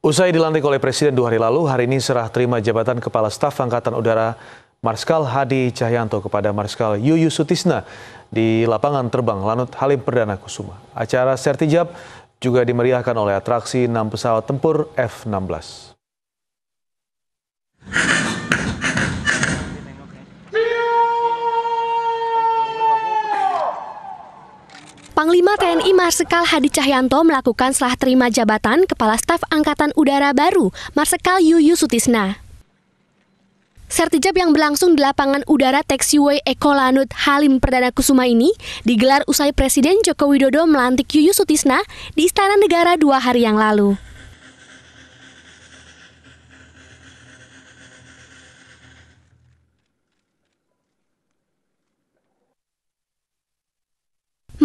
Usai dilantik oleh Presiden dua hari lalu, hari ini serah terima jabatan Kepala Staf Angkatan Udara Marskal Hadi Cahyanto kepada Marskal Yuyu Sutisna di lapangan terbang Lanut Halim Perdana Kusuma. Acara sertijab juga dimeriahkan oleh atraksi 6 pesawat tempur F-16. Panglima TNI Marsikal Hadi Cahyanto melakukan serah terima jabatan Kepala Staf Angkatan Udara baru, Marsikal Yuyu Sutisna. Sertijab yang berlangsung di lapangan udara Texiway Eko Lanut Halim Perdana Kusuma ini digelar usai Presiden Joko Widodo melantik Yuyu Sutisna di Istana Negara dua hari yang lalu.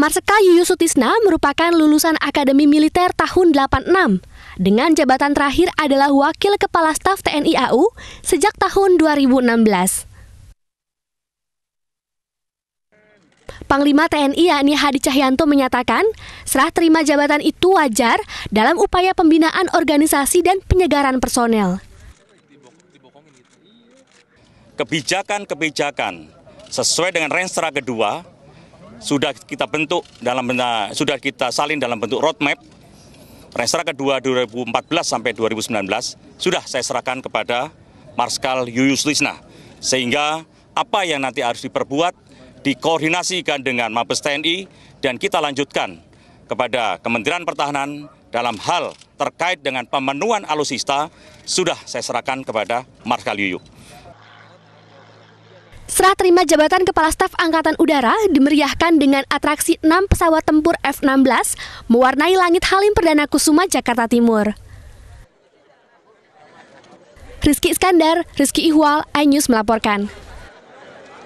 Marsikal Yuyu Sutisna merupakan lulusan Akademi Militer tahun 86 dengan jabatan terakhir adalah Wakil Kepala Staf TNI AU sejak tahun 2016. Panglima TNI yakni Hadi Cahyanto menyatakan, serah terima jabatan itu wajar dalam upaya pembinaan organisasi dan penyegaran personel. Kebijakan-kebijakan sesuai dengan renstra kedua sudah kita bentuk dalam bentuk sudah kita salin dalam bentuk roadmap Restra kedua 2014 sampai 2019 sudah saya serahkan kepada Marskal Yuyus Lisna sehingga apa yang nanti harus diperbuat dikoordinasikan dengan Mabes TNI dan kita lanjutkan kepada Kementerian Pertahanan dalam hal terkait dengan pemenuhan alusista sudah saya serahkan kepada Marskal Yuyuk. Serah terima jabatan Kepala Staf Angkatan Udara dimeriahkan dengan atraksi 6 pesawat tempur F-16 mewarnai langit Halim Perdana Kusuma, Jakarta Timur. Rizky Iskandar, Rizky Ihwal, iNews melaporkan.